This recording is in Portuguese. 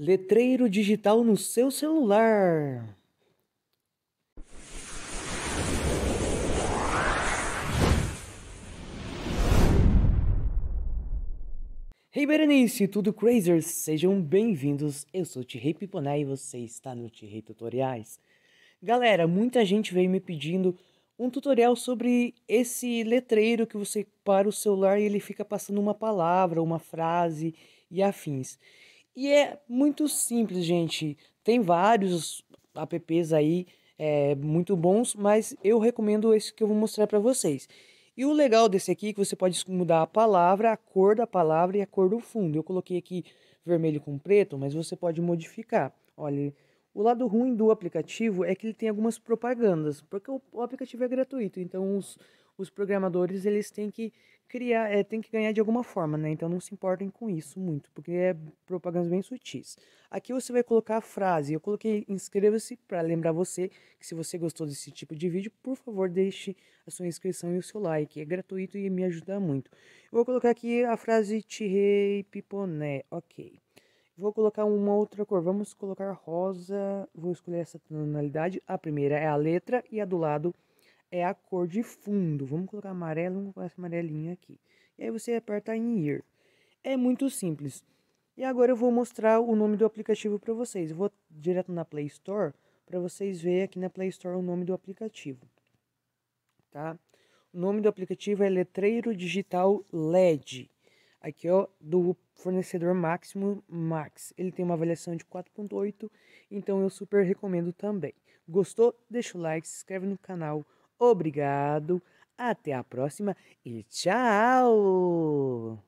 Letreiro digital no seu celular. Hey Berenice, tudo crazers? Sejam bem-vindos. Eu sou o Tirei Piponé e você está no Tirei Tutoriais. Galera, muita gente veio me pedindo um tutorial sobre esse letreiro que você para o celular e ele fica passando uma palavra, uma frase e afins. E é muito simples, gente. Tem vários apps aí é, muito bons, mas eu recomendo esse que eu vou mostrar para vocês. E o legal desse aqui é que você pode mudar a palavra, a cor da palavra e a cor do fundo. Eu coloquei aqui vermelho com preto, mas você pode modificar. Olha, o lado ruim do aplicativo é que ele tem algumas propagandas, porque o, aplicativo é gratuito, então os, os programadores eles têm que criar, é, têm que ganhar de alguma forma, né? Então não se importem com isso muito, porque é propagandas bem sutis. Aqui você vai colocar a frase. Eu coloquei inscreva-se para lembrar você que se você gostou desse tipo de vídeo, por favor, deixe a sua inscrição e o seu like. É gratuito e me ajuda muito. Eu vou colocar aqui a frase Tirei Piponé. OK. Vou colocar uma outra cor. Vamos colocar rosa. Vou escolher essa tonalidade. A primeira é a letra e a do lado é a cor de fundo. Vamos colocar amarelo, vamos colocar essa amarelinha aqui. E aí você aperta em ir. É muito simples. E agora eu vou mostrar o nome do aplicativo para vocês. Eu vou direto na Play Store para vocês verem aqui na Play Store o nome do aplicativo. Tá? O nome do aplicativo é Letreiro Digital LED. Aqui ó, do fornecedor Máximo Max. Ele tem uma avaliação de 4.8, então eu super recomendo também. Gostou? Deixa o like, se inscreve no canal Obrigado, até a próxima e tchau!